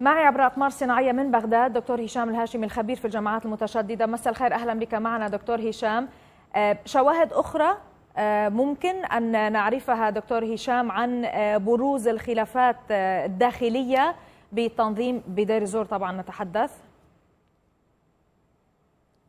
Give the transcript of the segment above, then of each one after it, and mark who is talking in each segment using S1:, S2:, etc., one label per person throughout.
S1: معي عبر أقمار صناعية من بغداد دكتور هشام الهاشمي الخبير في الجماعات المتشددة مساء الخير أهلا بك معنا دكتور هشام آه، شواهد أخرى آه، ممكن أن نعرفها دكتور هشام عن آه، بروز الخلافات الداخلية بتنظيم بدير الزور طبعا نتحدث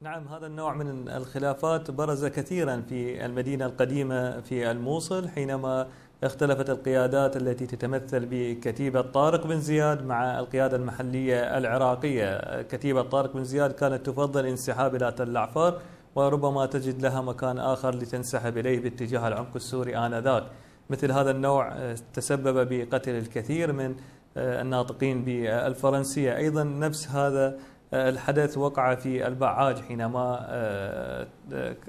S2: نعم هذا النوع من الخلافات برز كثيرا في المدينة القديمة في الموصل حينما اختلفت القيادات التي تتمثل بكتيبة طارق بن زياد مع القيادة المحلية العراقية كتيبة طارق بن زياد كانت تفضل انسحاب تل العفار وربما تجد لها مكان آخر لتنسحب إليه باتجاه العمق السوري آنذاك مثل هذا النوع تسبب بقتل الكثير من آه، الناطقين بالفرنسية أيضا نفس هذا آه، الحدث وقع في البعاج حينما آه،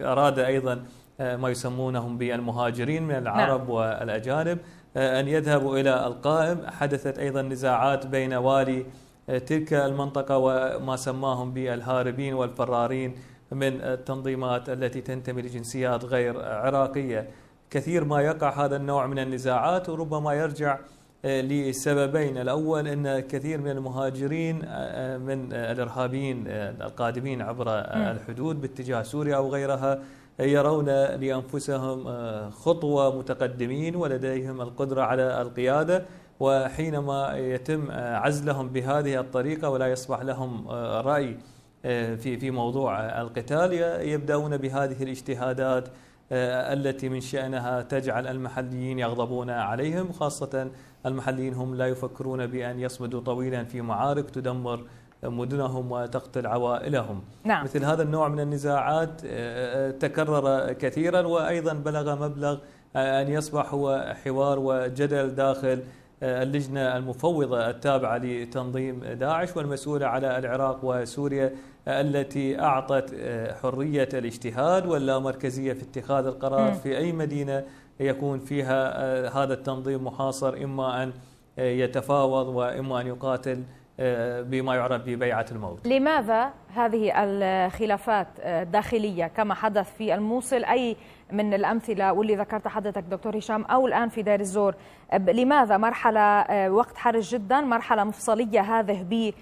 S2: أراد أيضا آه، ما يسمونهم بالمهاجرين من نعم. العرب نعم. والأجانب آه، أن يذهبوا إلى القائم حدثت أيضا نزاعات بين والي آه، تلك المنطقة وما سماهم بالهاربين والفرارين من التنظيمات التي تنتمي لجنسيات غير عراقية كثير ما يقع هذا النوع من النزاعات وربما يرجع لسببين الأول أن كثير من المهاجرين آه، آه، من آه، الإرهابيين القادمين عبر الحدود باتجاه سوريا أو غيرها يرون لأنفسهم خطوة متقدمين ولديهم القدرة على القيادة وحينما يتم عزلهم بهذه الطريقة ولا يصبح لهم رأي في في موضوع القتال يبدأون بهذه الاجتهادات التي من شأنها تجعل المحليين يغضبون عليهم خاصة المحليين هم لا يفكرون بأن يصمدوا طويلا في معارك تدمر مدنهم وتقتل عوائلهم نعم. مثل هذا النوع من النزاعات آه، آه، تكرر كثيرا وأيضا بلغ مبلغ آه، أن يصبح هو حوار وجدل داخل اللجنة المفوضة التابعة لتنظيم داعش والمسؤولة على العراق وسوريا التي أعطت حرية الاجتهاد واللامركزية في اتخاذ القرار في أي مدينة يكون فيها آه، هذا التنظيم محاصر إما أن آه، يتفاوض وإما أن يقاتل آه، بما يعرف ببيعة الموت
S1: لماذا هذه الخلافات الداخلية كما حدث في الموصل أي من الأمثلة واللي ذكرت حضرتك دكتور هشام أو الآن في دير الزور لماذا مرحلة وقت حرج جدا مرحلة مفصلية هذه ب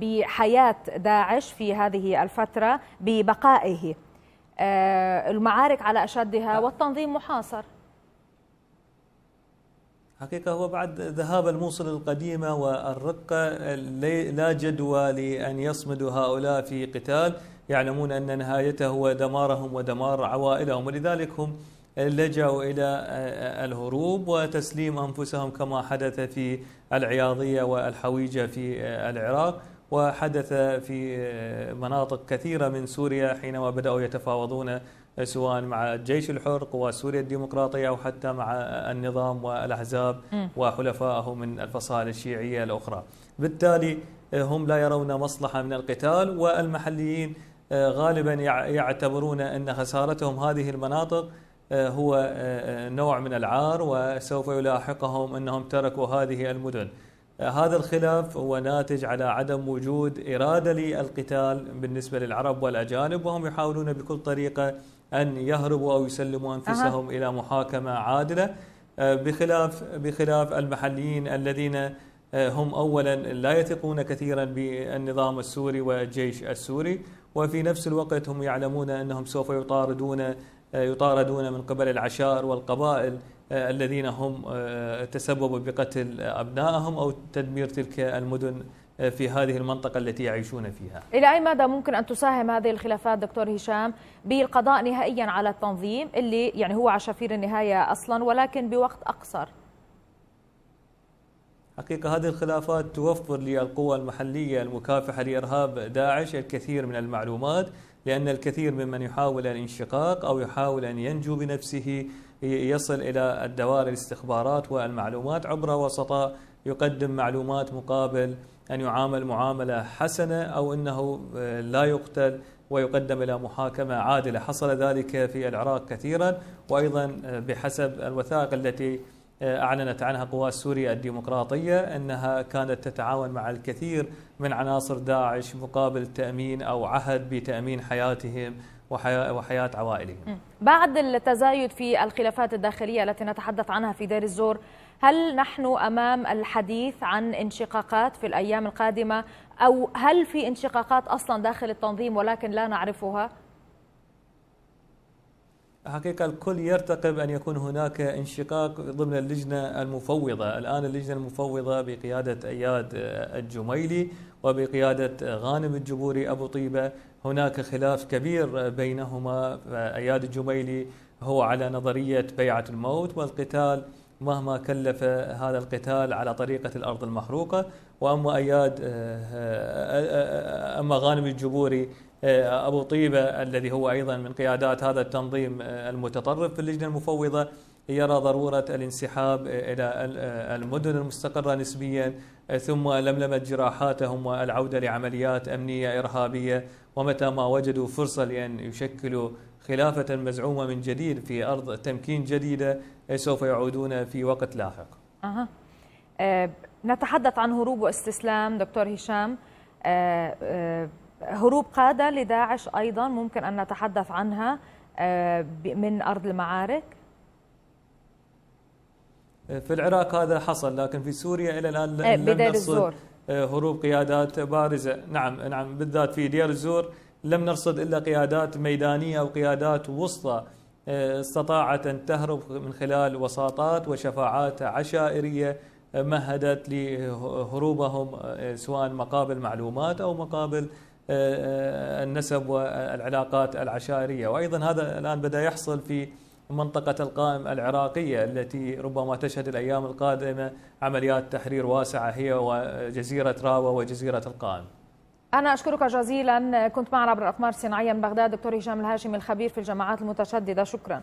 S1: بحياة داعش في هذه الفترة ببقائه آه، المعارك على أشدها نعم. والتنظيم محاصر
S2: حقيقة هو بعد ذهاب الموصل القديمة والرقة لا جدوى لأن يصمد هؤلاء في قتال يعلمون أن نهايته هو دمارهم ودمار عوائلهم ولذلك هم لجأوا إلى آه، آه، الهروب وتسليم أنفسهم كما حدث في العياضية والحويجة في العراق وحدث في مناطق كثيرة من سوريا حينما بدأوا يتفاوضون سواء مع الجيش الحر قوى سوريا الديمقراطية أو حتى مع النظام والأحزاب وحلفائه من الفصائل الشيعية الأخرى بالتالي هم لا يرون مصلحة من القتال والمحليين غالبا يعتبرون أن خسارتهم هذه المناطق هو نوع من العار وسوف يلاحقهم أنهم تركوا هذه المدن هذا الخلاف هو ناتج على عدم وجود إرادة للقتال بالنسبة للعرب والأجانب وهم يحاولون بكل طريقة أن يهربوا أو يسلموا أنفسهم أه. إلى محاكمة عادلة آه، بخلاف بخلاف المحليين الذين آه، هم اولا لا يثقون كثيرا بالنظام السوري والجيش السوري وفي نفس الوقت هم يعلمون انهم سوف يطاردون يطاردون من قبل العشائر والقبائل آه، الذين هم آه، تسببوا بقتل أبنائهم أو تدمير تلك المدن آه، في هذه المنطقة التي يعيشون فيها
S1: إلى أي مدى ممكن أن تساهم هذه الخلافات دكتور هشام بالقضاء نهائيا على التنظيم اللي يعني هو عشافير النهاية أصلا ولكن بوقت أقصر
S2: حقيقة هذه الخلافات توفر للقوى المحلية المكافحة لإرهاب داعش الكثير من المعلومات لأن الكثير ممن يحاول الانشقاق أو يحاول أن ينجو بنفسه يصل إلى الدوائر الاستخبارات والمعلومات عبر وسطاء يقدم معلومات مقابل أن يعامل معاملة حسنة أو أنه آه، لا يقتل ويقدم إلى محاكمة عادلة حصل ذلك في العراق كثيرا وأيضا آه، بحسب الوثائق التي أعلنت عنها قوات سوريا الديمقراطية أنها كانت تتعاون مع الكثير من عناصر داعش مقابل تأمين أو عهد بتأمين حياتهم وحياة عوائلهم
S1: بعد التزايد في الخلافات الداخلية التي نتحدث عنها في دير الزور هل نحن أمام الحديث عن انشقاقات في الأيام القادمة أو هل في انشقاقات أصلا داخل التنظيم ولكن لا نعرفها؟
S2: حقيقة الكل يرتقب أن يكون هناك انشقاق ضمن اللجنة المفوضة الآن اللجنة المفوضة بقيادة أياد الجميلي وبقيادة غانم الجبوري أبو طيبة هناك خلاف كبير بينهما أياد الجميلي هو على نظرية بيعة الموت والقتال مهما كلف هذا القتال على طريقة الأرض المحروقة وأما أياد آه، آه، آه، أما غانم الجبوري أبو طيبة الذي هو أيضا من قيادات هذا التنظيم المتطرف في اللجنة المفوضة يرى ضرورة الانسحاب إلى المدن المستقرة نسبيا ثم لملمة جراحاتهم والعودة لعمليات أمنية إرهابية ومتى ما وجدوا فرصة لأن يشكلوا خلافة مزعومة من جديد في أرض تمكين جديدة سوف يعودون في وقت لاحق
S1: أه. أه نتحدث عن هروب واستسلام دكتور هشام أه أه هروب قادة لداعش أيضا ممكن أن نتحدث عنها آه، من أرض المعارك
S2: في العراق هذا حصل لكن في سوريا إلى الآن آه، لم نصل آه، هروب قيادات بارزة نعم نعم بالذات في دير الزور لم نرصد إلا قيادات ميدانية وقيادات وسطى آه، استطاعت أن تهرب من خلال وساطات وشفاعات عشائرية آه، مهدت لهروبهم آه، سواء مقابل معلومات أو مقابل النسب والعلاقات العشائرية وأيضا هذا الآن بدأ يحصل في منطقة القائم العراقية التي ربما تشهد الأيام القادمة عمليات تحرير واسعة هي وجزيرة راوة وجزيرة القائم
S1: أنا أشكرك جزيلا كنت معنا عبر الأقمار الصناعية من بغداد دكتور هشام الهاشم الخبير في الجماعات المتشددة شكرا